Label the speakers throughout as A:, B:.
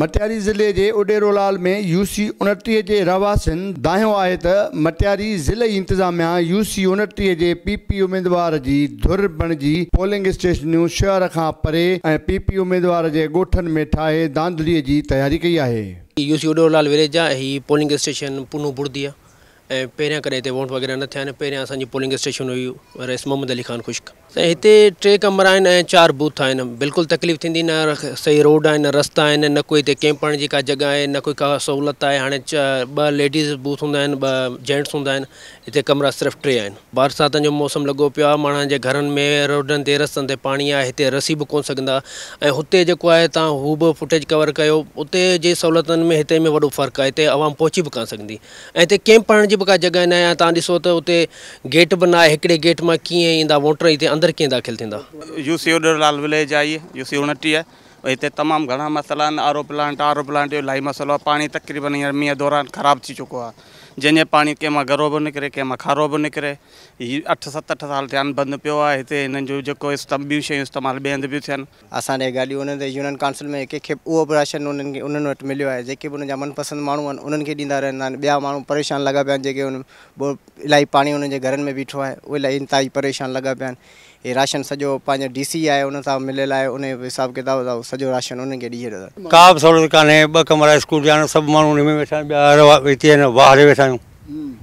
A: मटियारी ज़िले जे उडेरोलाल में you see के जे रवासिन है आहे मटियारी ज़िले इंतजामिया यू सी उणटीह जे पी पी उमेदवार धुर बणिजी पोलिंग स्टेशनियूं शहर का परे ऐं पी पी उमेदवार जे ॻोठनि में ठाहे धांधलीअ की तैयारी कई आहे
B: यू उडेरोलाल विलेज आहे ही पोलिंग स्टेशन पुनू बुर्दी आहे ऐं पहिरियां कॾहिं वोट वग़ैरह न थिया आहिनि पहिरियां पोलिंग स्टेशन हुई रेस मोहम्मद अली ख़ान खुश्क ऐं टे कमरा चार बूथ आहिनि बिल्कुल तकलीफ़ थींदी न सही रोड आहिनि रस्ता आहिनि न कोई हिते कैंपण जी का जॻह है न कोई का है हाँ हाणे ब लेडीज़ बूथ हूंदा आहिनि ॿ जेंट्स हूंदा आहिनि कमरा सिर्फ़ टे बरसात बरसातनि जो मौसम लगो पियो आहे माण्हुनि में रोडनि ते रस्तनि ते पाणी आहे हिते रसी भी को सदा ऐं हुते जेको आहे तव्हां फुटेज कवर कर उते जे सहूलत में इतने में वो फर्क आहे हिते आवाम पहुची बि कान सघंदी अजीब का जॻह आहिनि ऐं तव्हां उते गेट बि न गेट मां कीअं वोटर हिते अंदरि कीअं दाख़िल थींदा
C: यू सी ओडरलाल विलेज आई इहा यू सी उणटीह तमाम तमामु घणा मसइला आहिनि आरो प्लांट आरो प्लांट इलाई इलाही पानी तक़रीबन हींअर मींहं दौरान खराब थी चुको है जंहिंजे पाणी कंहिं मां घरो बि निकिरे कंहिं मां खारो बि निकिरे हीअ अठ सत अठ साल थिया आहिनि बंदि पियो आहे हिते हिननि जो जेको इस्तेमालु हंधि थियनि असांजी ॻाल्हियूं उन ते यूनियन काउंसिल में कंहिंखे उहो बि राशन उन्हनि खे उन्हनि वटि मिलियो आहे जेके बि उन्हनि मनपसंदि माण्हू आहिनि उन्हनि खे ॾींदा रहंदा आहिनि ॿिया माण्हू परेशान लॻा पिया आहिनि जेके इलाही पाणी उन्हनि जे घरनि में बीठो आहे उलाही ताईं परेशान लॻा पिया आहिनि इहे राशन सॼो पंहिंजो डी सी आहे उनसां मिलियलु आहे उन हिसाब किताब सॼो राशन उन्हनि खे का बि
A: सहुलियत कान्हे ॿ कमरा सभु माण्हू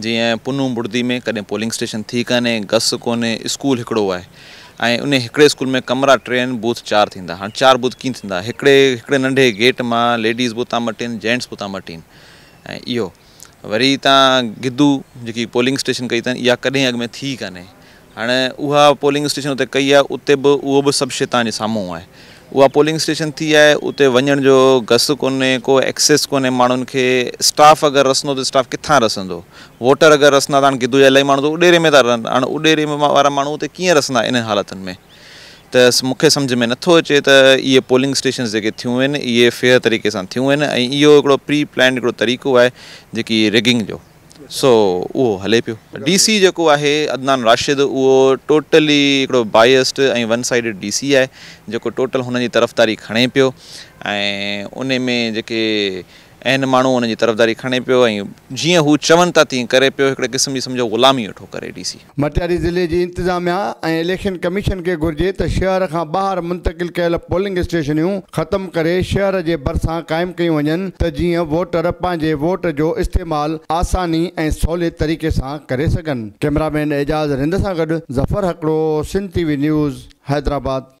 D: जीअं पुनू बुर्दी में कॾहिं पोलिंग स्टेशन थी कोन्हे गस कोन्हे स्कूल हिकिड़ो आहे ऐं उन हिकिड़े स्कूल में कमरा टे आहिनि बूथ चारि थींदा हाणे चारि बूथ कीअं थींदा हिकिड़े हिकिड़े नंढे गेट मां लेडीज़ बूथ हुतां मटिनि जेंट्स बूथ उतां मटिनि ऐं इहो वरी तव्हां गिदू जेकी पोलिंग स्टेशन कई अथनि इहा कॾहिं अॻु में थी कोन्हे हाणे उहा पोलिंग स्टेशन उते कई आहे उते बि उहो बि सभु शइ तव्हांजे साम्हूं उहा पोलिंग स्टेशन थी आहे उते वञण जो गस कोन्हे को एक्सेस कोन्हे माण्हुनि खे स्टाफ अगरि रसंदो त स्टाफ किथां रसंदो वोटर अगरि रसंदा त हाणे गिदू जा अलाई माण्हू त उॾेरे में था रहनि हाणे उॾेरे वारा माण्हू उते कीअं रसंदा इन हालातुनि में त मूंखे सम्झि में नथो अचे त इहे पोलिंग स्टेशन जेके थियूं आहिनि इहे फेयर तरीक़े सां थियूं आहिनि ऐं इहो हिकिड़ो प्री प्लैंड हिकिड़ो तरीक़ो आहे जेकी रिगिंग जो सो उहो हले पियो डी सी जेको आहे अदनान राशिद उहो टोटली हिकिड़ो बायस्ड ऐं वन साइडिड डी सी आहे जेको टोटल हुन जी तरफ़दारी खणे पियो ऐं उन में जेके ऐं हिन माण्हू हुनजी तरफ़दारी खणे पियो ऐं जीअं हू चवनि था तीअं करे पियो हिकिड़े क़िस्म जी सम्झो ग़ुलामी वेठो करे डी
A: मटियारी ज़िले जी इंतिज़ामिया ऐं इलेक्शन कमीशन खे घुरिजे त शहर खां ॿाहिरि मुंतकिल कयल पोलिंग स्टेशनियूं ख़तमु करे शहर जे भरिसां क़ाइमु कयूं वञनि त जीअं वोटर पंहिंजे वोट जो इस्तेमालु आसानी ऐं सवले तरीक़े सां करे सघनि कैमरामैन एजाज़ रिंद सां गॾु ज़फ़र हकड़ो सिंध टीवी न्यूज़ हैदराबाद